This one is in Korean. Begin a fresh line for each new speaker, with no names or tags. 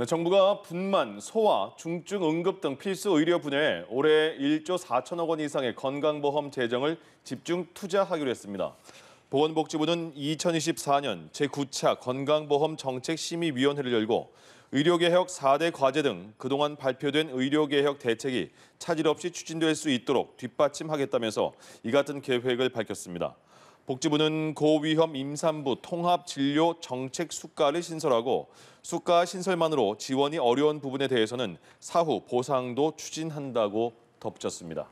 네, 정부가 분만, 소화 중증 응급 등 필수 의료 분야에 올해 1조 4천억 원 이상의 건강보험 재정을 집중 투자하기로 했습니다. 보건복지부는 2024년 제9차 건강보험 정책심의위원회를 열고 의료개혁 4대 과제 등 그동안 발표된 의료개혁 대책이 차질 없이 추진될 수 있도록 뒷받침하겠다면서 이 같은 계획을 밝혔습니다. 복지부는 고위험 임산부 통합 진료 정책 수가를 신설하고 수가 신설만으로 지원이 어려운 부분에 대해서는 사후 보상도 추진한다고 덧붙였습니다.